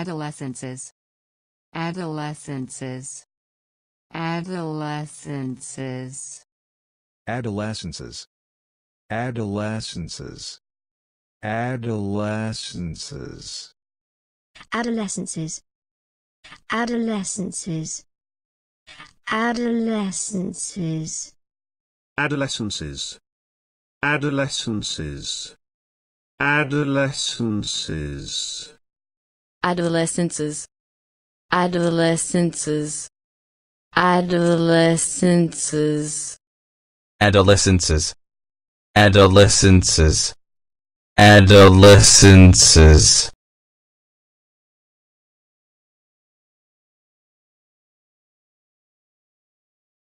adolescences adolescences adolescences adolescences adolescences adolescences adolescences adolescences adolescences adolescences adolescences adolescences adolescences adolescences adolescences adolescences adolescences adolescences